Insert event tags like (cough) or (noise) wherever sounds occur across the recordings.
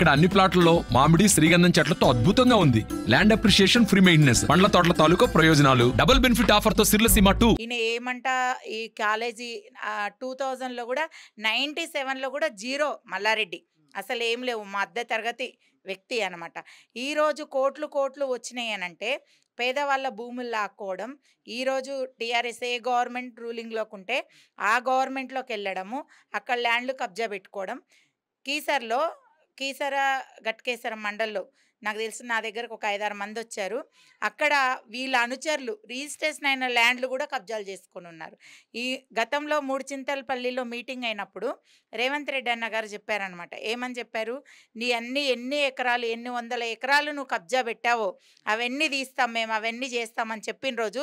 ఇక్కడ అన్ని ప్లాట్లలో మామిడి శ్రీగంధం చెట్లతో అద్భుతంగా ఉంది ల్యాండ్ అప్రిషియేషన్ ఫ్రీ మెయింటెనెన్స్ పండ్ల తోటల తాలూకా ప్రయోజనాలు డబుల్ బెనిఫిట్ ఆఫర్ తో సిర్లసీమ టూ ఈయన ఏమంట ఈ కాలేజీ టూ థౌజండ్ లో కూడా నైన్టీ సెవెన్ లో కూడా జీరో మల్లారెడ్డి అసలు ఏం లేవు మధ్య తరగతి వ్యక్తి అనమాట ఈరోజు కోట్లు కోట్లు వచ్చినాయి అని అంటే పేదవాళ్ళ భూములు లాక్కోవడం ఈరోజు టీఆర్ఎస్ ఏ గవర్నమెంట్ రూలింగ్లోకి ఉంటే ఆ గవర్నమెంట్లోకి వెళ్ళడము అక్కడ ల్యాండ్లు కబ్జా పెట్టుకోవడం కీసర్లో కీసర గట్కేసర మండల్లో నాకు తెలిసిన నా దగ్గరకు ఒక ఐదారు మంది వచ్చారు అక్కడ వీళ్ళ అనుచరులు రిజిస్ట్రేషన్ అయిన ల్యాండ్లు కూడా కబ్జాలు చేసుకుని ఉన్నారు ఈ గతంలో మూడు చింతలపల్లిలో మీటింగ్ అయినప్పుడు రేవంత్ రెడ్డి అన్న గారు చెప్పారనమాట ఏమని చెప్పారు నీ అన్ని ఎన్ని ఎకరాలు ఎన్ని వందల ఎకరాలు నువ్వు కబ్జా పెట్టావో అవన్నీ తీస్తాం మేము అవన్నీ చేస్తామని చెప్పిన రోజు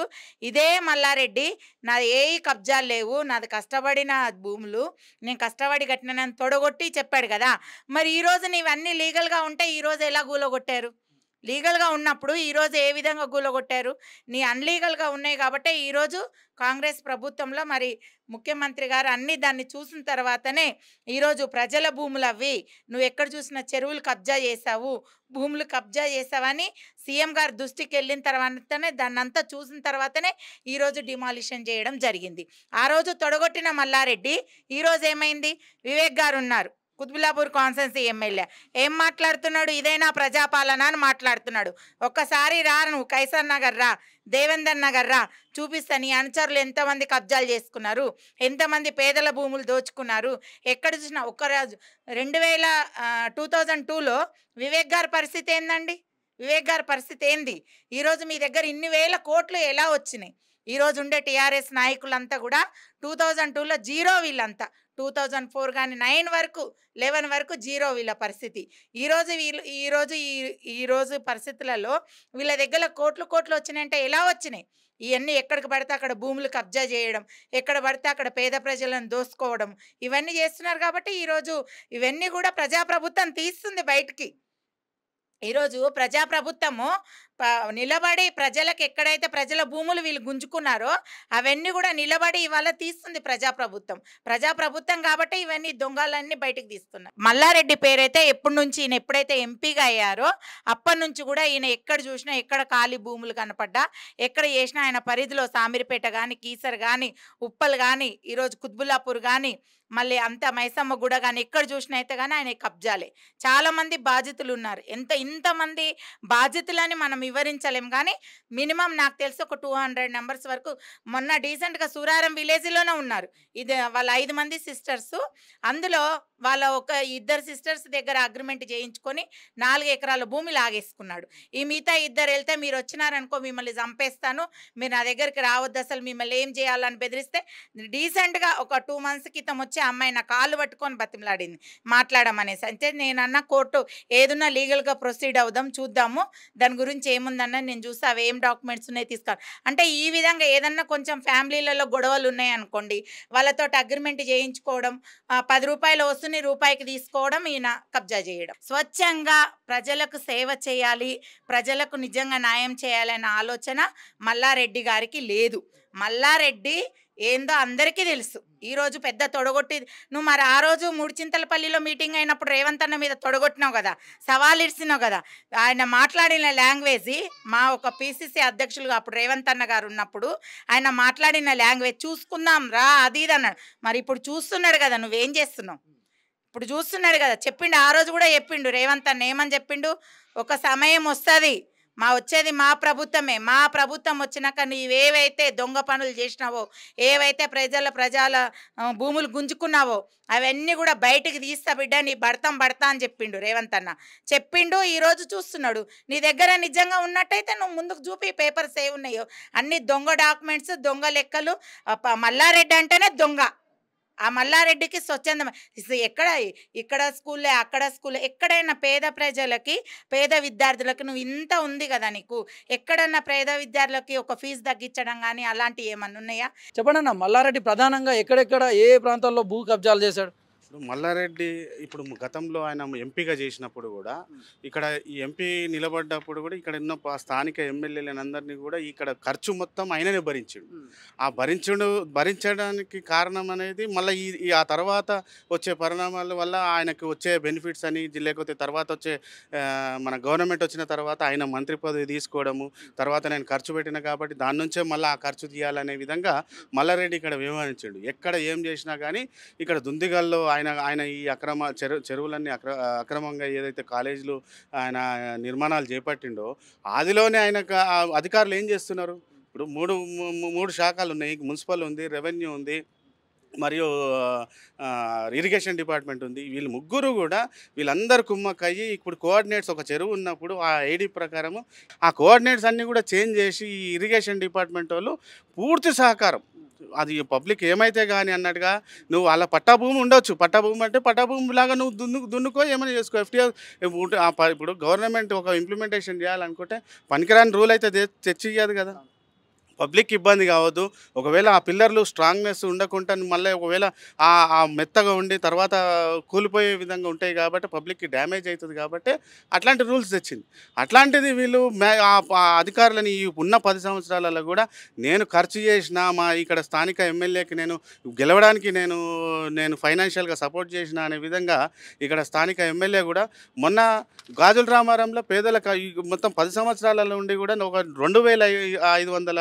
ఇదే మల్లారెడ్డి నాది ఏ కబ్జాలు లేవు నాది కష్టపడిన భూములు నేను కష్టపడి కట్టిన తొడగొట్టి చెప్పాడు కదా మరి ఈరోజు నీవన్నీ లీగల్గా ఉంటే ఈరోజు ఎలా గూలగొట్టి కూలగొట్టారు లీగల్గా ఉన్నప్పుడు ఈరోజు ఏ విధంగా కూలగొట్టారు నీ అన్లీగల్గా ఉన్నాయి కాబట్టి ఈరోజు కాంగ్రెస్ ప్రభుత్వంలో మరి ముఖ్యమంత్రి గారు అన్ని దాన్ని చూసిన తర్వాతనే ఈరోజు ప్రజల భూములు అవి నువ్వు ఎక్కడ చూసిన చెరువులు కబ్జా చేసావు భూములు కబ్జా చేసావని సీఎం గారు దృష్టికి వెళ్ళిన తర్వాతనే దాన్ని అంతా చూసిన తర్వాతనే ఈరోజు డిమాలిషన్ చేయడం జరిగింది ఆ రోజు తొడగొట్టిన మల్లారెడ్డి ఈరోజు ఏమైంది వివేక్ గారు ఉన్నారు కుత్బుల్లాపూర్ కాన్సెన్సీ ఎమ్మెల్యే ఏం మాట్లాడుతున్నాడు ఇదైనా ప్రజాపాలన అని మాట్లాడుతున్నాడు ఒక్కసారి రా నువ్వు కైసర్ నగర్ రా దేవేందర్ నగర్ రా చూపిస్తా నీ అనుచరులు ఎంతమంది కబ్జాలు చేసుకున్నారు ఎంతమంది పేదల భూములు దోచుకున్నారు ఎక్కడ చూసినా ఒక్కరాజు రెండు వేల టూ థౌజండ్ టూలో వివేక్ గారి పరిస్థితి ఏందండి వివేక్ గారి పరిస్థితి ఏంది ఈరోజు మీ దగ్గర ఇన్ని వేల కోట్లు ఎలా వచ్చినాయి ఈరోజు ఉండే టీఆర్ఎస్ నాయకులంతా కూడా టూ థౌజండ్ టూలో జీరో వీళ్ళంతా టూ థౌజండ్ ఫోర్ కానీ నైన్ వరకు లెవెన్ వరకు జీరో వీళ్ళ పరిస్థితి ఈరోజు వీళ్ళు ఈరోజు ఈ ఈరోజు పరిస్థితులలో వీళ్ళ దగ్గర కోట్లు కోట్లు వచ్చినాయంటే ఎలా వచ్చినాయి ఇవన్నీ ఎక్కడికి పడితే అక్కడ భూములు కబ్జా చేయడం ఎక్కడ పడితే అక్కడ పేద ప్రజలను దోసుకోవడం ఇవన్నీ చేస్తున్నారు కాబట్టి ఈరోజు ఇవన్నీ కూడా ప్రజాప్రభుత్వం తీస్తుంది బయటికి ఈరోజు ప్రజాప్రభుత్వము నిలబడి ప్రజలకు ఎక్కడైతే ప్రజల భూములు వీళ్ళు గుంజుకున్నారో అవన్నీ కూడా నిలబడి ఇవాళ తీస్తుంది ప్రజాప్రభుత్వం ప్రజాప్రభుత్వం కాబట్టి ఇవన్నీ దొంగలన్నీ బయటకు తీస్తున్నారు మల్లారెడ్డి పేరైతే ఎప్పటి నుంచి ఈయన ఎప్పుడైతే ఎంపీగా అయ్యారో అప్పటి నుంచి కూడా ఈయన ఎక్కడ చూసినా ఎక్కడ ఖాళీ భూములు కనపడ్డా ఎక్కడ చేసినా ఆయన పరిధిలో సామిరిపేట కానీ కీసర్ కానీ ఉప్పల్ కానీ ఈరోజు కుత్బుల్లాపూర్ కానీ మళ్ళీ అంత మైసమ్మ గుడ కానీ ఎక్కడ చూసినా అయితే కానీ ఆయన కబ్జాలే చాలామంది బాధితులు ఉన్నారు ఎంత ఇంతమంది బాధితులని మనం వివరించలేము కానీ మినిమం నాకు తెలిసి ఒక టూ హండ్రెడ్ నెంబర్స్ వరకు మొన్న డీసెంట్గా సూరారం విలేజ్లోనే ఉన్నారు ఇది వాళ్ళ ఐదు మంది సిస్టర్స్ అందులో వాళ్ళ ఒక ఇద్దరు సిస్టర్స్ దగ్గర అగ్రిమెంట్ చేయించుకొని నాలుగు ఎకరాల భూమి లాగేసుకున్నాడు ఈ మిగతా ఇద్దరు వెళ్తే మీరు వచ్చినారనుకో మిమ్మల్ని చంపేస్తాను మీరు నా దగ్గరికి రావద్దు అసలు మిమ్మల్ని ఏం చేయాలని బెదిరిస్తే డీసెంట్గా ఒక టూ మంత్స్ క్రితం వచ్చి అమ్మాయి నా కాళ్ళు పట్టుకొని బతిమలాడింది మాట్లాడమనేసి అంటే నేనన్నా కోర్టు ఏదన్నా లీగల్గా ప్రొసీడ్ అవుదాం చూద్దాము దాని గురించి ఏముందన్నా నేను చూసి అవి ఏం డాక్యుమెంట్స్ ఉన్నాయి తీసుకోవాలి అంటే ఈ విధంగా ఏదన్నా కొంచెం ఫ్యామిలీలలో గొడవలు ఉన్నాయనుకోండి వాళ్ళతో అగ్రిమెంట్ చేయించుకోవడం పది రూపాయలు వస్తుంది ఖర్చుని రూపాయికి తీసుకోవడం ఈయన కబ్జా చేయడం స్వచ్ఛంగా ప్రజలకు సేవ చేయాలి ప్రజలకు నిజంగా న్యాయం చేయాలనే ఆలోచన మల్లారెడ్డి గారికి లేదు మల్లారెడ్డి ఏందో అందరికీ తెలుసు ఈరోజు పెద్ద తొడగొట్టి నువ్వు మరి ఆ రోజు మూడుచింతలపల్లిలో మీటింగ్ అయినప్పుడు రేవంత్ అన్న మీద తొడగొట్టినావు కదా సవాల్ ఇడిసినావు కదా ఆయన మాట్లాడిన లాంగ్వేజ్ మా ఒక పిసిసి అధ్యక్షులుగా అప్పుడు రేవంత్ అన్న గారు ఉన్నప్పుడు ఆయన మాట్లాడిన లాంగ్వేజ్ చూసుకుందాం రా అది ఇది అన్నాడు మరి ఇప్పుడు చూస్తున్నాడు కదా నువ్వేం చేస్తున్నావు ఇప్పుడు చూస్తున్నాడు కదా చెప్పిండు ఆ రోజు కూడా చెప్పిండు రేవంత్ అన్న ఏమని చెప్పిండు ఒక సమయం వస్తుంది మా వచ్చేది మా ప్రభుత్వమే మా ప్రభుత్వం వచ్చినాక నీవేవైతే దొంగ పనులు చేసినావో ఏవైతే ప్రజల ప్రజల భూములు గుంజుకున్నావో అవన్నీ కూడా బయటికి తీస్తా బిడ్డ నీ భర్తం భర్త అని చెప్పిండు రేవంత్ అన్న చెప్పిండు ఈరోజు చూస్తున్నాడు నీ దగ్గర నిజంగా ఉన్నట్టయితే నువ్వు ముందుకు చూపి పేపర్స్ ఏ ఉన్నాయో అన్ని దొంగ డాక్యుమెంట్స్ దొంగ లెక్కలు మల్లారెడ్డి అంటేనే దొంగ ఆ మల్లారెడ్డికి స్వచ్ఛందమైన ఎక్కడ ఇక్కడ స్కూల్లే అక్కడ స్కూల్లో ఎక్కడైనా పేద ప్రజలకి పేద విద్యార్థులకు నువ్వు ఇంత ఉంది కదా నీకు ఎక్కడన్నా పేద విద్యార్థులకి ఒక ఫీజు తగ్గించడం కానీ అలాంటివి ఏమన్నా ఉన్నాయా చెప్పండి అన్న మల్లారెడ్డి ప్రధానంగా ఎక్కడెక్కడ ఏ ప్రాంతాల్లో భూ కబ్జాలు చేశాడు ఇప్పుడు మల్లారెడ్డి ఇప్పుడు గతంలో ఆయన ఎంపీగా చేసినప్పుడు కూడా ఇక్కడ ఈ ఎంపీ నిలబడ్డప్పుడు కూడా ఇక్కడ ఎన్నో స్థానిక ఎమ్మెల్యేలందరినీ కూడా ఇక్కడ ఖర్చు మొత్తం ఆయననే భరించాడు ఆ భరించడు భరించడానికి కారణం అనేది మళ్ళీ ఈ ఆ తర్వాత వచ్చే పరిణామాల వల్ల ఆయనకు వచ్చే బెనిఫిట్స్ అని లేకపోతే తర్వాత వచ్చే మన గవర్నమెంట్ వచ్చిన తర్వాత ఆయన మంత్రి పదవి తీసుకోవడము తర్వాత నేను ఖర్చు పెట్టిన కాబట్టి దాని నుంచే మళ్ళీ ఆ ఖర్చు తీయాలనే విధంగా మల్లారెడ్డి ఇక్కడ వ్యవహరించాడు ఎక్కడ ఏం చేసినా కానీ ఇక్కడ దుందిగల్లో ఆయన ఆయన ఈ అక్రమ చెరు చెరువులన్నీ అక్ర అక్రమంగా ఏదైతే కాలేజీలు ఆయన నిర్మాణాలు చేపట్టిండో అదిలోనే ఆయన అధికారులు ఏం చేస్తున్నారు ఇప్పుడు మూడు మూడు శాఖలు ఉన్నాయి మున్సిపల్ ఉంది రెవెన్యూ ఉంది మరియు ఇరిగేషన్ డిపార్ట్మెంట్ ఉంది వీళ్ళు ముగ్గురు కూడా వీళ్ళందరు కుమ్మక్కయ్యి ఇప్పుడు కోఆర్డినేట్స్ ఒక చెరువు ఉన్నప్పుడు ఆ ఐడి ప్రకారము ఆ కోఆర్డినేట్స్ అన్నీ కూడా చేంజ్ చేసి ఈ ఇరిగేషన్ డిపార్ట్మెంట్ వాళ్ళు పూర్తి సహకారం అది పబ్లిక్ ఏమైతే కానీ అన్నట్టుగా నువ్వు వాళ్ళ పట్టాభూమి ఉండొచ్చు పట్టాభూమి అంటే పట్టాభూమి లాగా నువ్వు దున్ను దున్నుకో ఏమైనా చేసుకో ఎఫ్టీఆర్ ఇప్పుడు గవర్నమెంట్ ఒక ఇంప్లిమెంటేషన్ చేయాలనుకుంటే పనికిరాని రూల్ అయితే తెచ్చి ఇవ్వదు కదా పబ్లిక్ ఇబ్బంది కావద్దు ఒకవేళ ఆ పిల్లర్లు స్ట్రాంగ్నెస్ ఉండకుండా మళ్ళీ ఒకవేళ ఆ మెత్తగా ఉండి తర్వాత కూలిపోయే విధంగా ఉంటాయి కాబట్టి పబ్లిక్కి డ్యామేజ్ అవుతుంది కాబట్టి అట్లాంటి రూల్స్ తెచ్చింది అట్లాంటిది వీళ్ళు అధికారులని ఈ ఉన్న పది సంవత్సరాలలో కూడా నేను ఖర్చు చేసిన మా ఇక్కడ స్థానిక ఎమ్మెల్యేకి నేను గెలవడానికి నేను నేను ఫైనాన్షియల్గా సపోర్ట్ చేసిన అనే విధంగా ఇక్కడ స్థానిక ఎమ్మెల్యే కూడా మొన్న గాజుల రామారంలో పేదలకు మొత్తం పది సంవత్సరాలలో ఉండి కూడా ఒక రెండు వేల ఐదు వందల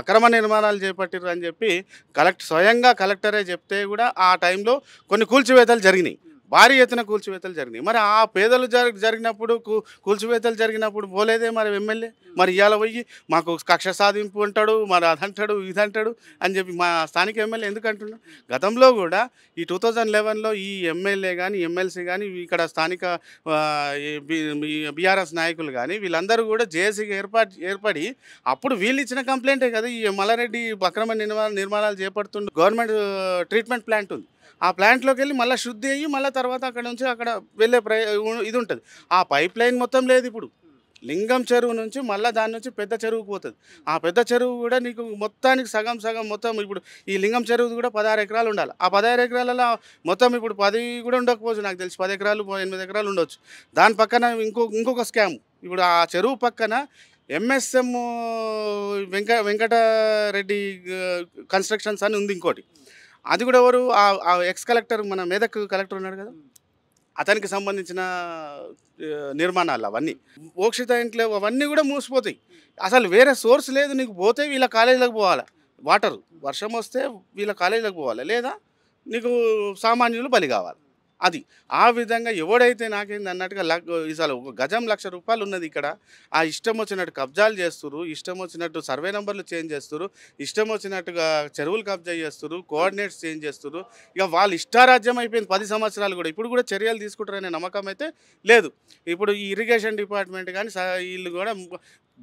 అక్రమ నిర్మాణాలు చేపట్టిర్రు అని చెప్పి కలెక్ట్ స్వయంగా కలెక్టరే చెప్తే కూడా ఆ టైంలో కొన్ని కూల్చివేతలు జరిగినాయి భారీ ఎత్తున కూల్చివేతలు జరిగినాయి మరి ఆ పేదలు జరిగినప్పుడు కూల్చివేతలు జరిగినప్పుడు పోలేదే మరి ఎమ్మెల్యే మరి ఇవాళ పోయి మాకు కక్ష సాధింపు అంటాడు మరి అదంటాడు ఇదంటాడు అని చెప్పి మా స్థానిక ఎమ్మెల్యే ఎందుకు అంటున్నాడు గతంలో కూడా ఈ టూ థౌజండ్ లెవెన్లో ఈ ఎమ్మెల్యే కానీ ఎమ్మెల్సీ కానీ ఇక్కడ స్థానిక బీఆర్ఎస్ నాయకులు కానీ వీళ్ళందరూ కూడా జేఏసీకి ఏర్పాటు ఏర్పడి అప్పుడు వీళ్ళు ఇచ్చిన కంప్లైంటే కదా ఈ మల్లారెడ్డి అక్రమ నిర్మాణాలు చేపడుతుండే గవర్నమెంట్ ట్రీట్మెంట్ ప్లాంట్ ఉంది ఆ ప్లాంట్లోకి వెళ్ళి మళ్ళీ శుద్ధి అయ్యి మళ్ళీ తర్వాత అక్కడ నుంచి అక్కడ వెళ్ళే ప్రయ ఇది ఉంటుంది ఆ పైప్ లైన్ మొత్తం లేదు ఇప్పుడు లింగం చెరువు నుంచి మళ్ళీ దాని నుంచి పెద్ద చెరువుకు పోతుంది ఆ పెద్ద చెరువు కూడా నీకు మొత్తానికి సగం సగం మొత్తం ఇప్పుడు ఈ లింగం చెరువు కూడా పదహారు ఎకరాలు ఉండాలి ఆ పదహారు ఎకరాలలో మొత్తం ఇప్పుడు పది కూడా ఉండకపోవచ్చు నాకు తెలిసి పది ఎకరాలు ఎనిమిది ఎకరాలు ఉండొచ్చు దాని పక్కన ఇంకో ఇంకొక స్కామ్ ఇప్పుడు ఆ చెరువు పక్కన ఎంఎస్ఎం వెంక వెంకటరెడ్డి కన్స్ట్రక్షన్స్ అని ఉంది ఇంకోటి అది కూడా ఎవరు ఆ ఎక్స్ కలెక్టర్ మన మెదక్ కలెక్టర్ ఉన్నాడు కదా అతనికి సంబంధించిన నిర్మాణాలు అవన్నీ ఓక్షిత ఇంట్లో అవన్నీ కూడా మూసిపోతాయి అసలు వేరే సోర్స్ లేదు నీకు పోతే వీళ్ళ కాలేజీలకు పోవాలి వాటర్ వర్షం వస్తే వీళ్ళ కాలేజీలకు పోవాలి లేదా నీకు సామాన్యులు బలి కావాలి అది ఆ విధంగా ఎవడైతే నాకేంది అన్నట్టుగా ఇసాలు ఒక గజం లక్ష రూపాయలు ఉన్నది ఇక్కడ ఆ ఇష్టం వచ్చినట్టు కబ్జాలు చేస్తురు ఇష్టం వచ్చినట్టు సర్వే నెంబర్లు చేంజ్ చేస్తున్నారు ఇష్టం వచ్చినట్టుగా చెరువులు కబ్జా చేస్తున్నారు కోఆర్డినేట్స్ చేంజ్ చేస్తున్నారు ఇక వాళ్ళు ఇష్టారాజ్యం అయిపోయింది పది సంవత్సరాలు కూడా ఇప్పుడు కూడా చర్యలు తీసుకుంటారనే నమ్మకం అయితే లేదు ఇప్పుడు ఈ ఇరిగేషన్ డిపార్ట్మెంట్ కానీ వీళ్ళు కూడా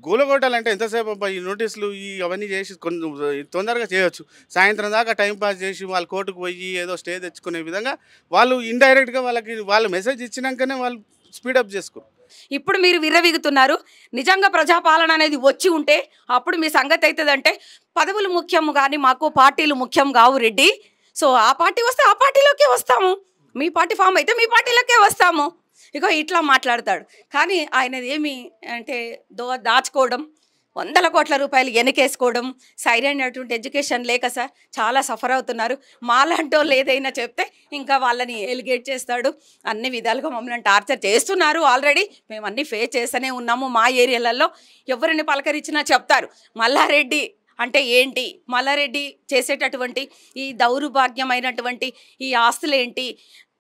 గూలగొట్టాలంటే ఎంతసేపు ఈ నోటీసులు ఈ అవన్నీ చేసి కొంచెం తొందరగా చేయొచ్చు సాయంత్రం దాకా టైంపాస్ చేసి వాళ్ళు కోర్టుకు పోయి ఏదో స్టే తెచ్చుకునే విధంగా వాళ్ళు ఇండైరెక్ట్గా వాళ్ళకి వాళ్ళు మెసేజ్ ఇచ్చినాకనే వాళ్ళు స్పీడప్ చేసుకోరు ఇప్పుడు మీరు విర్రవీగుతున్నారు నిజంగా ప్రజాపాలన అనేది వచ్చి ఉంటే అప్పుడు మీ సంగతి అవుతుందంటే పదవులు ముఖ్యం కానీ మాకు పార్టీలు ముఖ్యం కావు రెడ్డి సో ఆ పార్టీ వస్తే ఆ పార్టీలోకే వస్తాము మీ పార్టీ ఫామ్ అయితే మీ పార్టీలోకే వస్తాము ఇగో ఇట్లా మాట్లాడతాడు కానీ ఆయనది ఏమి అంటే దో దాచుకోవడం వందల కోట్ల రూపాయలు వెనకేసుకోవడం సైరైనటువంటి ఎడ్యుకేషన్ లేక సార్ చాలా సఫర్ అవుతున్నారు మాలాంటో లేదైనా చెప్తే ఇంకా వాళ్ళని ఎలిగేట్ చేస్తాడు అన్ని విధాలుగా మమ్మల్ని టార్చర్ చేస్తున్నారు ఆల్రెడీ మేము అన్నీ ఫేస్ చేస్తూనే ఉన్నాము మా ఏరియాలలో ఎవరిని పలకరించినా చెప్తారు మల్లారెడ్డి అంటే ఏంటి మల్లారెడ్డి చేసేటటువంటి ఈ దౌర్భాగ్యమైనటువంటి ఈ ఆస్తులేంటి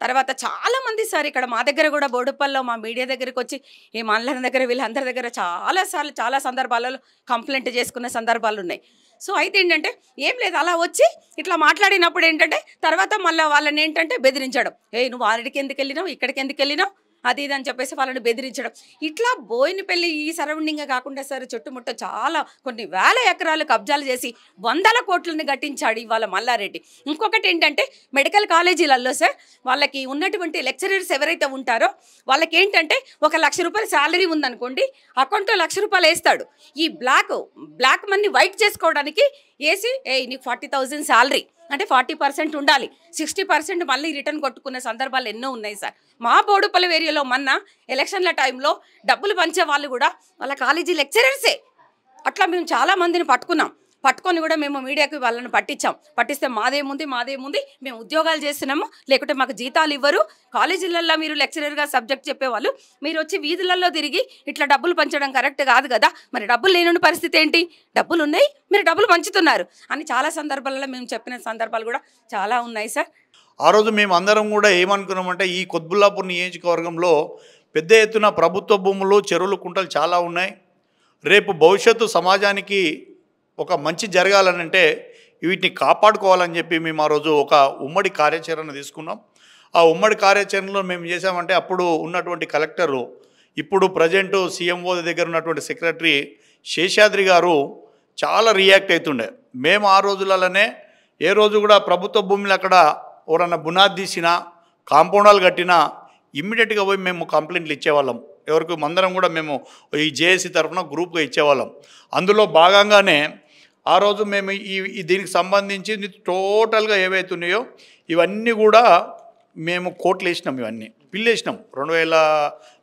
తర్వాత చాలా మంది సార్ ఇక్కడ మా దగ్గర కూడా బోడుపల్లో మా మీడియా దగ్గరికి వచ్చి ఈ మళ్ళని దగ్గర వీళ్ళందరి దగ్గర చాలా సార్లు చాలా సందర్భాలలో కంప్లైంట్ చేసుకునే సందర్భాలు ఉన్నాయి సో అయితే ఏంటంటే ఏం లేదు అలా వచ్చి ఇట్లా మాట్లాడినప్పుడు ఏంటంటే తర్వాత మళ్ళీ వాళ్ళని ఏంటంటే బెదిరించడం ఏ నువ్వు వారికి ఎందుకు వెళ్ళినావు ఇక్కడికి ఎందుకు వెళ్ళినావు అది ఇది అని చెప్పేసి వాళ్ళని బెదిరించడం ఇట్లా బోయినపల్లి ఈ సరౌండింగ్ కాకుండా సరే చుట్టుముట్ట చాలా కొన్ని వేల ఎకరాలు కబ్జాలు చేసి వందల కోట్లను గట్టించాడు ఇవాళ మల్లారెడ్డి ఇంకొకటి ఏంటంటే మెడికల్ కాలేజీలలో సార్ వాళ్ళకి ఉన్నటువంటి లెక్చరర్స్ ఎవరైతే ఉంటారో వాళ్ళకి ఏంటంటే ఒక లక్ష రూపాయల శాలరీ ఉందనుకోండి అకౌంట్లో లక్ష రూపాయలు వేస్తాడు ఈ బ్లాక్ బ్లాక్ మనీ వైట్ చేసుకోవడానికి వేసి ఏ నీకు ఫార్టీ థౌజండ్ శాలరీ అంటే ఫార్టీ పర్సెంట్ ఉండాలి సిక్స్టీ పర్సెంట్ మళ్ళీ రిటర్న్ కొట్టుకునే సందర్భాలు ఎన్నో ఉన్నాయి సార్ మా బోడుపల్లి ఏరియాలో మొన్న ఎలక్షన్ల టైంలో డబ్బులు పంచే వాళ్ళు కూడా వాళ్ళ కాలేజీ లెక్చరర్సే అట్లా మేము చాలా మందిని పట్టుకున్నాం పట్టుకొని కూడా మేము మీడియాకి వాళ్ళని పట్టించాం పట్టిస్తే మాదేముంది మాదేముంది మేము ఉద్యోగాలు చేస్తున్నాము లేకుంటే మాకు జీతాలు ఇవ్వరు కాలేజీలలో మీరు లెక్చరర్గా సబ్జెక్ట్ చెప్పేవాళ్ళు మీరు వచ్చి వీధులలో తిరిగి ఇట్లా డబ్బులు పంచడం కరెక్ట్ కాదు కదా మరి డబ్బులు లేని పరిస్థితి ఏంటి డబ్బులు ఉన్నాయి మీరు డబ్బులు పంచుతున్నారు అని చాలా సందర్భాలలో మేము చెప్పిన సందర్భాలు కూడా చాలా ఉన్నాయి సార్ ఆ రోజు మేము అందరం కూడా ఏమనుకున్నామంటే ఈ కొద్బుల్లాపూర్ నియోజకవర్గంలో పెద్ద ఎత్తున ప్రభుత్వ భూములు చెరువులు కుంటలు చాలా ఉన్నాయి రేపు భవిష్యత్తు సమాజానికి ఒక మంచి జరగాలనంటే వీటిని కాపాడుకోవాలని చెప్పి మేము ఆ రోజు ఒక ఉమ్మడి కార్యాచరణ తీసుకున్నాం ఆ ఉమ్మడి కార్యాచరణలో మేము చేసామంటే అప్పుడు ఉన్నటువంటి కలెక్టరు ఇప్పుడు ప్రజెంటు సీఎంఓ దగ్గర ఉన్నటువంటి సెక్రటరీ శేషాద్రి గారు చాలా రియాక్ట్ అవుతుండే మేము ఆ రోజులలోనే ఏ రోజు కూడా ప్రభుత్వ భూములు అక్కడ ఎవరన్నా బునాది తీసినా కాంపౌండాలు కట్టినా ఇమ్మీడియట్గా పోయి మేము కంప్లైంట్లు ఇచ్చేవాళ్ళం ఎవరికి మందరం కూడా మేము ఈ జేఏసీ తరఫున గ్రూప్గా ఇచ్చేవాళ్ళం అందులో భాగంగానే ఆ రోజు మేము ఈ దీనికి సంబంధించి టోటల్గా ఏవైతే ఉన్నాయో ఇవన్నీ కూడా మేము కోట్లు వేసినాం ఇవన్నీ పిల్లేసినాం రెండు వేల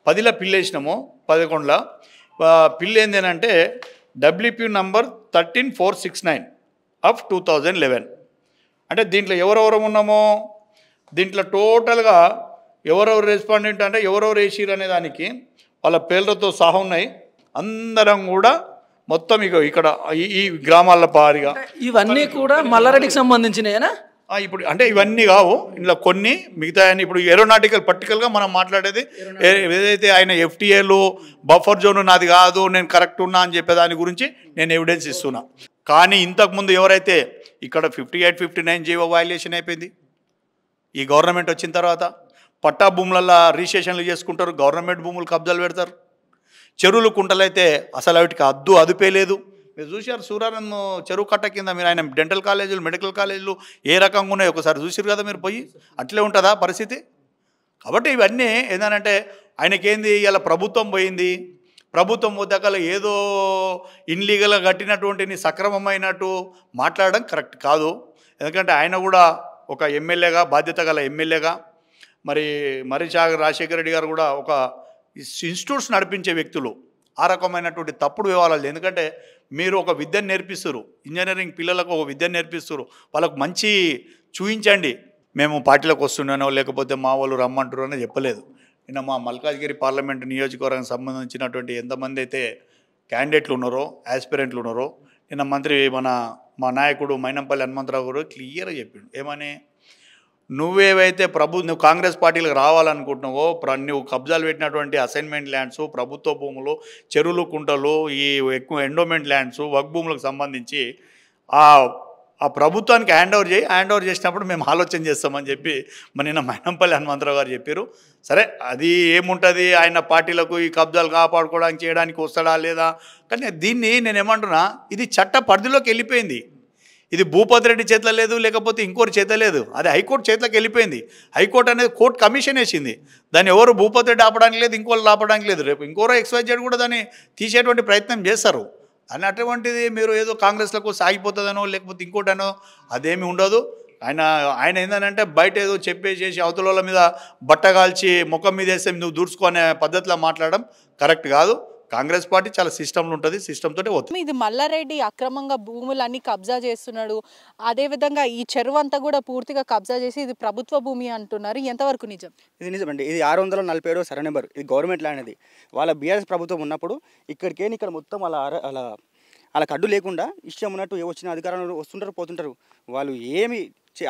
పదిలో పిల్లేసినాము పదకొండులో పిల్లు ఏంటంటే WP number thirteen four six nine of two thousand eleven అంటే దీంట్లో ఎవరెవరు ఉన్నామో దీంట్లో టోటల్గా ఎవరెవరు రెస్పాండెంట్ అంటే ఎవరెవరు వేసిరు అనే దానికి వాళ్ళ పేర్లతో సహా ఉన్నాయి అందరం కూడా మొత్తం ఇక ఇక్కడ ఈ గ్రామాల పారిగా ఇవన్నీ కూడా మల్లారెడ్డికి సంబంధించినయేనా ఇప్పుడు అంటే ఇవన్నీ కావు ఇందులో కొన్ని మిగతా ఇప్పుడు ఏరోనాటికల్ పర్టికల్గా మనం మాట్లాడేది ఏదైతే ఆయన ఎఫ్టీఏలు బఫర్ జోన్ నాది కాదు నేను కరెక్ట్ ఉన్నా అని చెప్పే దాని గురించి నేను ఎవిడెన్స్ ఇస్తున్నా కానీ ఇంతకుముందు ఎవరైతే ఇక్కడ fifty eight fifty nine GO violation అయిపోయింది ఈ గవర్నమెంట్ వచ్చిన తర్వాత పట్టా భూములలో రిజిస్ట్రేషన్లు చేసుకుంటారు గవర్నమెంట్ భూములు కబ్జాలు పెడతారు చెరువులు కుంటలైతే అసలు వాటికి అద్దు అదుపే లేదు మీరు చూశారు సూర్యానంద్ చెరువు కట్ట కింద మీరు ఆయన డెంటల్ కాలేజీలు మెడికల్ కాలేజీలు ఏ రకంగా ఉన్నాయో ఒకసారి చూసారు కదా మీరు పోయి అట్లే ఉంటుందా పరిస్థితి కాబట్టి ఇవన్నీ ఏంటంటే ఆయనకేంది ఇలా ప్రభుత్వం పోయింది ప్రభుత్వం దగ్గర ఏదో ఇన్లీగల్గా కట్టినటువంటిని సక్రమమైనట్టు మాట్లాడడం కరెక్ట్ కాదు ఎందుకంటే ఆయన కూడా ఒక ఎమ్మెల్యేగా బాధ్యత గల ఎమ్మెల్యేగా మరి మర్రిచాగ రాజశేఖర రెడ్డి గారు కూడా ఒక ఇన్స్టిట్యూట్స్ నడిపించే వ్యక్తులు ఆ రకమైనటువంటి తప్పుడు వివరాలు ఎందుకంటే మీరు ఒక విద్యను నేర్పిస్తారు ఇంజనీరింగ్ పిల్లలకు ఒక విద్యను నేర్పిస్తారు వాళ్ళకు మంచి చూపించండి మేము పార్టీలకు వస్తున్నానో లేకపోతే మా వాళ్ళు రమ్మంటారు అని చెప్పలేదు నిన్న మా మల్కాజ్గిరి పార్లమెంటు నియోజకవర్గానికి సంబంధించినటువంటి ఎంతమంది అయితే క్యాండిడేట్లు ఉన్నారో యాస్పిరెంట్లు ఉన్నారో నిన్న మంత్రి మన మా నాయకుడు మైనంపల్లి హనుమంతరావు గారు క్లియర్గా చెప్పిండు ఏమని నువ్వేవైతే ప్రభు నువ్వు కాంగ్రెస్ పార్టీలకు రావాలనుకుంటున్నావో ప్ర నువ్వు కబ్జాలు పెట్టినటువంటి అసైన్మెంట్ ల్యాండ్స్ ప్రభుత్వ భూములు చెరువులు కుంటలు ఈ ఎక్కువ ఎండోమెంట్ ల్యాండ్స్ వక్ భూములకు సంబంధించి ఆ ఆ ప్రభుత్వానికి హ్యాండ్ ఓవర్ చేయి హ్యాండ్ ఓవర్ చేసినప్పుడు మేము ఆలోచన చేస్తామని చెప్పి మన నిన్న మైనంపల్లి హనుమంతరావు గారు చెప్పారు సరే అది ఏముంటుంది ఆయన పార్టీలకు ఈ కబ్జాలు కాపాడుకోవడానికి చేయడానికి వస్తాడా లేదా కానీ దీన్ని నేను ఏమంటున్నా ఇది చట్ట పరిధిలోకి వెళ్ళిపోయింది ఇది భూపతి రెడ్డి చేతిలో లేదు లేకపోతే ఇంకోటి చేత లేదు అది హైకోర్టు చేతిలోకి వెళ్ళిపోయింది హైకోర్టు అనేది కోర్టు కమిషన్ వేసింది దాన్ని ఎవరు భూపతి రెడ్డి ఆపడానికి లేదు ఇంకోళ్ళు ఆపడానికి లేదు రేపు ఇంకోరో ఎక్స్వైజెడ్ కూడా దాన్ని తీసేటువంటి ప్రయత్నం చేస్తారు అని అటువంటిది మీరు ఏదో కాంగ్రెస్లకు సాగిపోతుందనో లేకపోతే ఇంకోటనో అదేమీ ఉండదు ఆయన ఆయన ఏంటంటే బయట ఏదో చెప్పేసేసి అవతల మీద బట్ట కాల్చి ముఖం మీద వేస్తే నువ్వు దూర్చుకునే పద్ధతిలో మాట్లాడడం కరెక్ట్ కాదు కాంగ్రెస్ పార్టీ చాలా సిస్టంలు ఉంటుంది సిస్టంతోటే పోతుంది ఇది మల్లారెడ్డి అక్రమంగా భూములన్నీ కబ్జా చేస్తున్నాడు అదే విధంగా ఈ చెరువు అంతా కూడా పూర్తిగా కబ్జా చేసి ఇది ప్రభుత్వ భూమి అంటున్నారు ఎంతవరకు నిజం ఇది నిజం అండి ఇది ఆరు వందల నలభై ఏడో సరే నెంబర్ ఇది గవర్నమెంట్ ల్యాండ్ అది వాళ్ళ బీఆర్ఎస్ ప్రభుత్వం ఉన్నప్పుడు ఇక్కడికేని ఇక్కడ మొత్తం అలా అలా అలా కడ్డు లేకుండా ఇష్టం ఉన్నట్టు వచ్చిన అధికారంలో వస్తుంటారు పోతుంటారు వాళ్ళు ఏమి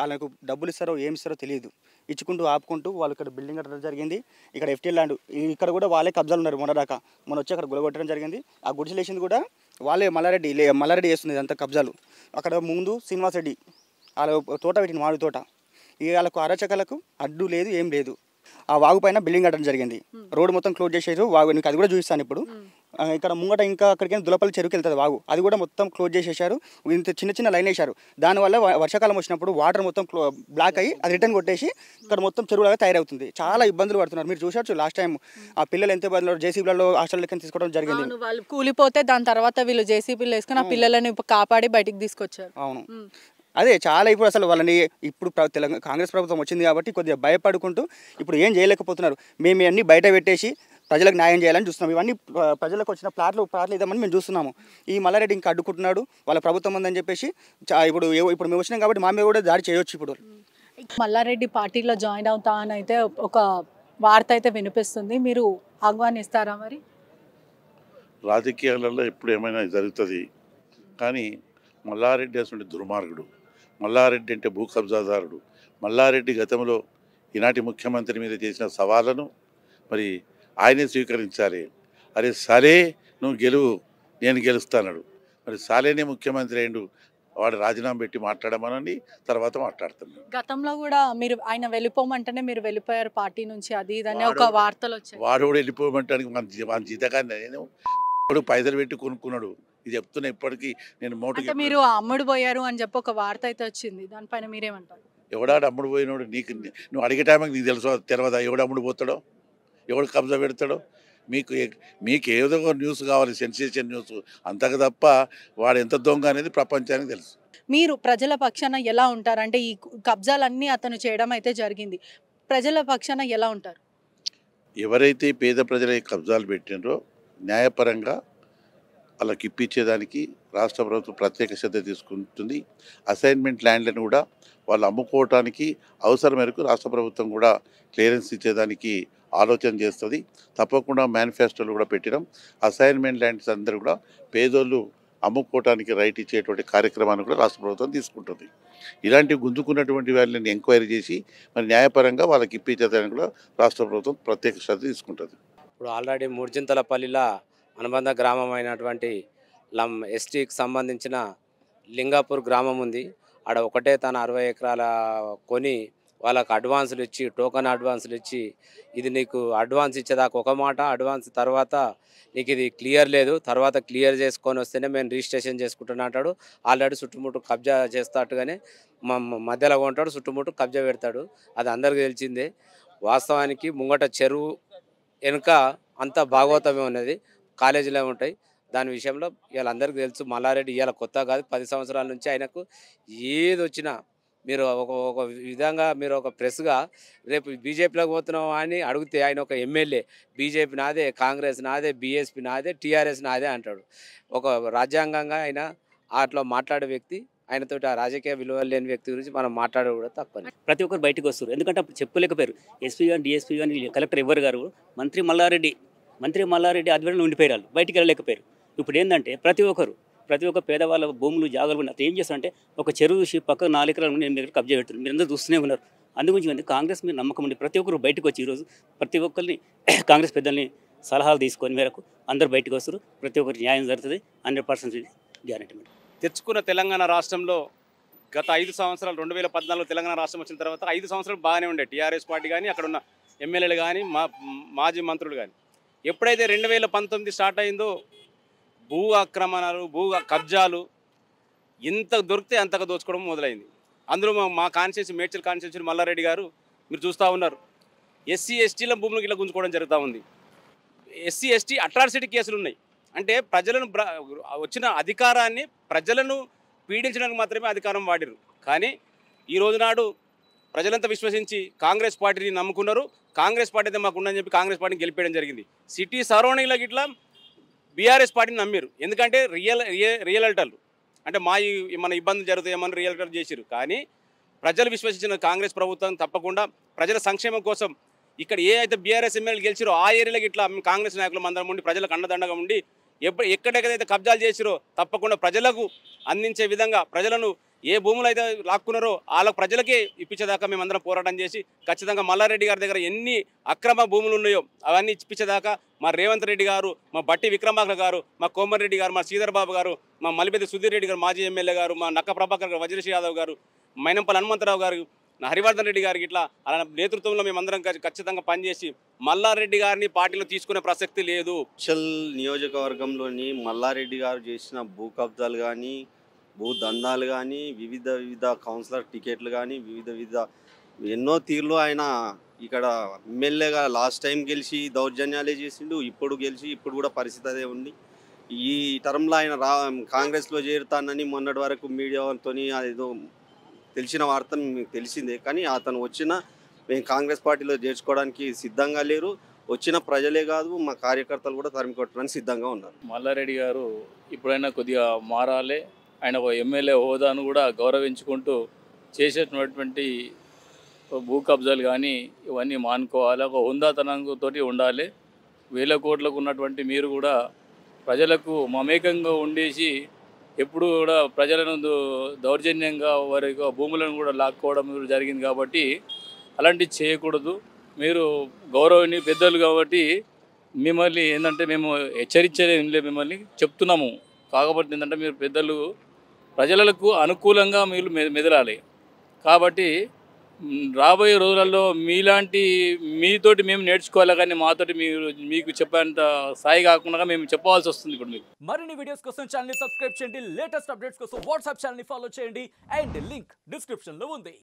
వాళ్ళకు డబ్బులు ఇస్తారో ఏమి ఇస్తారో తెలియదు ఇచ్చుకుంటూ ఆపుకుంటూ వాళ్ళు ఇక్కడ బిల్డింగ్ కట్టడం జరిగింది ఇక్కడ ఎఫ్టీ ల్యాండ్ ఇక్కడ కూడా వాళ్ళే కబ్జాలు ఉన్నారు మొన్న దాకా మొన్న వచ్చి అక్కడ గుడగొట్టడం జరిగింది ఆ వేసింది కూడా వాళ్ళే మల్లారెడ్డి లే మల్లారెడ్డి వేస్తుంది అంత కబ్జాలు అక్కడ ముందు శ్రీనివాస్ రెడ్డి వాళ్ళ తోట పెట్టిన వాడి తోట ఇక వాళ్ళకు అరచకలకు అడ్డు లేదు ఏం లేదు ఆ వాగు పైన బిల్డింగ్ కట్టడం జరిగింది రోడ్డు మొత్తం క్లోజ్ చేసేది వాగు నీకు అది కూడా చూపిస్తాను ఇప్పుడు ఇక్కడ ముంగట ఇంకా అక్కడికైనా దులపల్లి చెరువుకి వెళ్తుంది వాగు అది కూడా మొత్తం క్లోజ్ చేసేసారు ఇంత చిన్న చిన్న లైన్ వేశారు దానివల్ల వర్షాకాలం వచ్చినప్పుడు వాటర్ మొత్తం బ్లాక్ అయ్యి అది రిటర్న్ కొట్టేసి ఇక్కడ మొత్తం చెరువులాగా తయారవుతుంది చాలా ఇబ్బందులు పడుతున్నారు మీరు చూసారు లాస్ట్ టైం ఆ పిల్లలు ఎంత ఇబ్బందులు జేసీబీలలో లెక్క తీసుకోవడం జరిగింది వాళ్ళు కూలిపోతే దాని తర్వాత వీళ్ళు జేసీబీలు వేసుకుని ఆ పిల్లలను కాపాడి బయటికి తీసుకొచ్చారు అవును అదే చాలా ఇప్పుడు అసలు వాళ్ళని ఇప్పుడు తెలంగాణ కాంగ్రెస్ ప్రభుత్వం వచ్చింది కాబట్టి కొద్దిగా భయపడుకుంటూ ఇప్పుడు ఏం చేయలేకపోతున్నారు మేము అన్నీ బయట పెట్టేసి ప్రజలకు న్యాయం చేయాలని చూస్తున్నాం ఇవన్నీ ప్రజలకు వచ్చిన ప్లాట్లు ప్లాట్లు ఇద్దామని మేము చూస్తున్నాము ఈ మల్లారెడ్డి ఇంకా అడ్డుకుంటున్నాడు వాళ్ళ ప్రభుత్వం ఉందని చెప్పేసి ఇప్పుడు ఇప్పుడు మేము వచ్చినాం కాబట్టి మా మీద కూడా దాడి చేయొచ్చు ఇప్పుడు మల్లారెడ్డి పార్టీలో జాయిన్ అవుతా అని అయితే ఒక వార్త అయితే వినిపిస్తుంది మీరు ఆహ్వానిస్తారా మరి రాజకీయాలలో ఎప్పుడు ఏమైనా జరుగుతుంది కానీ మల్లారెడ్డి అసలు దుర్మార్గుడు మల్లారెడ్డి అంటే భూ కబ్జాదారుడు మల్లారెడ్డి గతంలో ఈనాటి ముఖ్యమంత్రి మీద చేసిన సవాళ్ళను మరి ఆయనే స్వీకరించాలి అరే సరే నువ్వు గెలువు నేను గెలుస్తాను మరి సాలేనే ముఖ్యమంత్రి అయిండు వాడు రాజీనామా పెట్టి మాట్లాడమనండి తర్వాత మాట్లాడుతున్నాడు గతంలో కూడా మీరు ఆయన వెళ్ళిపోమంటేనే మీరు వెళ్ళిపోయారు పార్టీ నుంచి అది ఇదని ఒక వార్తలు వచ్చాయి వాడు కూడా వెళ్ళిపోమంటానికి మన మన జీతకాన్ని నేను ఇప్పుడు పైసలు పెట్టి కొనుక్కున్నాడు ఇది చెప్తున్నా ఇప్పటికీ నేను మోట మీరు అమ్ముడు పోయారు అని చెప్పి ఒక వార్త అయితే వచ్చింది దానిపైన మీరేమంటారు ఎవడాడు అమ్ముడు పోయినోడు నీకు నువ్వు అడిగే టైంకి నీకు తెలుసు తెలవదా ఎవడు అమ్ముడు పోతాడో ఎవడు కబ్జా పెడతాడో మీకు మీకు ఏదో ఒక న్యూస్ కావాలి సెన్సేషన్ న్యూస్ అంతకు తప్ప వాడు ఎంత దొంగ అనేది ప్రపంచానికి తెలుసు మీరు ప్రజల పక్షాన ఎలా ఉంటారంటే ఈ కబ్జాలన్నీ అతను చేయడం అయితే జరిగింది ప్రజల పక్షాన ఎలా ఉంటారు ఎవరైతే పేద ప్రజల కబ్జాలు పెట్టినారో న్యాయపరంగా వాళ్ళకి ఇప్పించేదానికి రాష్ట్ర ప్రభుత్వం ప్రత్యేక శ్రద్ధ తీసుకుంటుంది అసైన్మెంట్ ల్యాండ్లను కూడా వాళ్ళు అమ్ముకోవటానికి అవసరం మేరకు రాష్ట్ర ప్రభుత్వం కూడా క్లియరెన్స్ ఇచ్చేదానికి ఆలోచన చేస్తుంది తప్పకుండా మేనిఫెస్టోలు కూడా పెట్టడం అసైన్మెంట్ ల్యాండ్స్ అందరూ కూడా పేదోళ్ళు అమ్ముకోవటానికి రైట్ ఇచ్చేటువంటి కార్యక్రమాన్ని కూడా రాష్ట్ర ప్రభుత్వం తీసుకుంటుంది ఇలాంటి గుంజుకున్నటువంటి వాళ్ళని ఎంక్వైరీ చేసి మరి న్యాయపరంగా వాళ్ళకి ఇప్పించేదానికి కూడా రాష్ట్ర ప్రభుత్వం ప్రత్యేక శ్రద్ధ తీసుకుంటుంది ఇప్పుడు ఆల్రెడీ మూర్జింతలపల్లిలో అనుబంధ గ్రామం అయినటువంటి లం ఎస్టీకి సంబంధించిన లింగాపూర్ గ్రామం ఉంది ఆడ ఒకటే తన అరవై ఎకరాల కొని వాళ్ళకు అడ్వాన్సులు ఇచ్చి టోకన్ అడ్వాన్సులు ఇచ్చి ఇది నీకు అడ్వాన్స్ ఇచ్చేదాకా ఒక మాట అడ్వాన్స్ తర్వాత నీకు ఇది క్లియర్ లేదు తర్వాత క్లియర్ చేసుకొని వస్తేనే మేము రిజిస్ట్రేషన్ చేసుకుంటున్నా అంటాడు ఆల్రెడీ చుట్టుముట్టు కబ్జా చేస్తాట్టుగానే మధ్యలో ఉంటాడు చుట్టుముట్టు కబ్జా పెడతాడు అది అందరికీ తెలిసిందే వాస్తవానికి ముంగట చెరువు వెనుక అంత భాగవతమే ఉన్నది కాలేజీలో ఉంటాయి దాని విషయంలో వీళ్ళందరికీ తెలుసు మల్లారెడ్డి ఇవాళ కొత్త కాదు పది సంవత్సరాల నుంచి ఆయనకు ఏది వచ్చినా మీరు ఒక ఒక విధంగా మీరు ఒక ప్రెస్గా రేపు బీజేపీలోకి పోతున్నాం అని అడిగితే ఆయన ఒక ఎమ్మెల్యే బీజేపీ నాదే కాంగ్రెస్ నాదే బీఎస్పీ నాదే టీఆర్ఎస్ నాదే అంటాడు ఒక రాజ్యాంగంగా ఆయన అట్లా మాట్లాడే వ్యక్తి ఆయనతో ఆ రాజకీయ విలువ లేని వ్యక్తి గురించి మనం మాట్లాడే కూడా తప్ప ప్రతి ఒక్కరు బయటకు వస్తారు ఎందుకంటే అప్పుడు చెప్పలేకపోయారు ఎస్పీ కానీ డిఎస్పీ కానీ కలెక్టర్ ఎవ్వరు గారు మంత్రి మల్లారెడ్డి మంత్రి మల్లారెడ్డి ఆధ్వర్యంలో ఉండిపోయారు బయటికి వెళ్ళలేకపోయారు ఇప్పుడు ఏంటంటే ప్రతి ఒక్కరు ప్రతి ఒక్క పేదవాళ్ళ భూములు జాగాలు కూడా ఏం చేస్తారంటే ఒక చెరువు చూసి పక్క నాలుగు నేను మీరు కబ్జా పెడుతున్నాను మీరందరూ చూస్తూనే ఉన్నారు అందుగురించి కాంగ్రెస్ మీద నమ్మకం ఉండి ప్రతి ఒక్కరు బయటకు వచ్చి ఈరోజు ప్రతి ఒక్కరిని (clears throat) కాంగ్రెస్ పెద్దల్ని సలహాలు తీసుకొని మేరకు అందరు బయటకు వస్తారు ప్రతి ఒక్కరికి న్యాయం జరుగుతుంది హండ్రెడ్ పర్సెంట్ గ్యారంటీ మేడం తెచ్చుకున్న తెలంగాణ రాష్ట్రంలో గత ఐదు సంవత్సరాలు రెండు వేల పద్నాలుగు తెలంగాణ రాష్ట్రం వచ్చిన తర్వాత ఐదు సంవత్సరాలు బాగానే ఉండే టీఆర్ఎస్ పార్టీ కానీ అక్కడ ఉన్న ఎమ్మెల్యేలు కానీ మా మాజీ మంత్రులు కానీ ఎప్పుడైతే రెండు వేల పంతొమ్మిది స్టార్ట్ అయిందో భూ ఆక్రమణలు భూ కబ్జాలు ఎంత దొరికితే అంతగా దోచుకోవడం మొదలైంది అందులో మా మా కాన్స్టిట్యూన్సీ మేడ్చల్ కాన్స్టిట్యూన్సీ మల్లారెడ్డి గారు మీరు చూస్తూ ఉన్నారు ఎస్సీ ఎస్టీల భూములకు ఇలా గుంజుకోవడం జరుగుతూ ఉంది ఎస్సీ ఎస్టీ అట్రాసిటీ కేసులు ఉన్నాయి అంటే ప్రజలను వచ్చిన అధికారాన్ని ప్రజలను పీడించడానికి మాత్రమే అధికారం వాడిరు కానీ ఈ రోజు నాడు ప్రజలంతా విశ్వసించి కాంగ్రెస్ పార్టీని నమ్ముకున్నారు కాంగ్రెస్ పార్టీ అయితే మాకు ఉందని చెప్పి కాంగ్రెస్ పార్టీని గెలిపేయడం జరిగింది సిటీ సరౌండింగ్లో ఇట్లా బీఆర్ఎస్ పార్టీని నమ్మారు ఎందుకంటే రియల్ రియల్ రియల్టర్లు అంటే మా మన ఇబ్బందులు జరుగుతాయేమని రియల్టర్లు చేశారు కానీ ప్రజలు విశ్వసించిన కాంగ్రెస్ ప్రభుత్వం తప్పకుండా ప్రజల సంక్షేమం కోసం ఇక్కడ ఏ అయితే బీఆర్ఎస్ ఎమ్మెల్యేలు గెలిచారో ఆ ఏరియాలకు ఇట్లా కాంగ్రెస్ నాయకులు అందరం ఉండి ప్రజలకు అండదండగా ఉండి ఎప్పుడు ఎక్కడెక్కడైతే కబ్జాలు చేసిరో తప్పకుండా ప్రజలకు అందించే విధంగా ప్రజలను ఏ భూములు అయితే లాక్కున్నారో వాళ్ళ ప్రజలకే ఇప్పించేదాకా మేమందరం పోరాటం చేసి ఖచ్చితంగా మల్లారెడ్డి గారి దగ్గర ఎన్ని అక్రమ భూములు ఉన్నాయో అవన్నీ ఇప్పించేదాకా మా రేవంత్ రెడ్డి గారు మా బట్టి విక్రమాకర్ గారు మా కోమరెడ్డి గారు మా శ్రీధర్ బాబు గారు మా మల్లిపెద్ది సుధీర్ రెడ్డి గారు మాజీ ఎమ్మెల్యే గారు మా నక్క ప్రభాకర్ గారు వజ్రేష్ యాదవ్ గారు మైనంపల్లి హనుమంతరావు గారు హరివర్ధన్ రెడ్డి గారికి ఇట్లా అలా నేతృత్వంలో మేమందరం ఖచ్చితంగా పనిచేసి మల్లారెడ్డి గారిని పార్టీలో తీసుకునే ప్రసక్తి లేదు చల్ నియోజకవర్గంలోని మల్లారెడ్డి గారు చేసిన భూ కబ్జాలు కానీ భూదందాలు కానీ వివిధ వివిధ కౌన్సిలర్ టికెట్లు కానీ వివిధ వివిధ ఎన్నో తీర్లు ఆయన ఇక్కడ ఎమ్మెల్యేగా లాస్ట్ టైం గెలిచి దౌర్జన్యాలే చేసిండు ఇప్పుడు గెలిచి ఇప్పుడు కూడా పరిస్థితి అదే ఉంది ఈ టర్మ్లో ఆయన రా కాంగ్రెస్లో చేరుతానని మొన్నటి వరకు మీడియాతో ఏదో తెలిసిన వార్త మీకు తెలిసిందే కానీ అతను వచ్చిన మేము కాంగ్రెస్ పార్టీలో చేర్చుకోవడానికి సిద్ధంగా లేరు వచ్చిన ప్రజలే కాదు మా కార్యకర్తలు కూడా తరిమి కొట్టడానికి సిద్ధంగా ఉన్నారు మల్లారెడ్డి గారు ఇప్పుడైనా కొద్దిగా మారాలి ఆయన ఒక ఎమ్మెల్యే హోదాను కూడా గౌరవించుకుంటూ చేసేటటువంటి భూ కబ్జాలు కానీ ఇవన్నీ మానుకోవాలి ఒక హుందాతనంతో ఉండాలి వేల కోట్లకు ఉన్నటువంటి మీరు కూడా ప్రజలకు మమేకంగా ఉండేసి ఎప్పుడు కూడా ప్రజలను దౌర్జన్యంగా వారి భూములను కూడా లాక్కోవడం జరిగింది కాబట్టి అలాంటివి చేయకూడదు మీరు గౌరవని పెద్దలు కాబట్టి మిమ్మల్ని ఏంటంటే మేము హెచ్చరించలేదు మిమ్మల్ని చెప్తున్నాము కాకపోతే ఏంటంటే మీరు పెద్దలు ప్రజలకు అనుకూలంగా మీరు మెదలాలి కాబట్టి రాబోయే రోజులలో మీలాంటి మీతోటి మేము నేర్చుకోవాలి కానీ మాతోటి మీరు మీకు చెప్పేంత స్థాయి కాకుండా మేము చెప్పాల్సి వస్తుంది ఇప్పుడు మీకు మరిన్ని వీడియోస్ కోసం ఛానల్ సబ్స్క్రైబ్ చేయండి లేటెస్ట్ అప్డేట్స్ కోసం వాట్సాప్ ఛానల్ ఫాలో చేయండి అండ్ లింక్ డిస్క్రిప్షన్లో ఉంది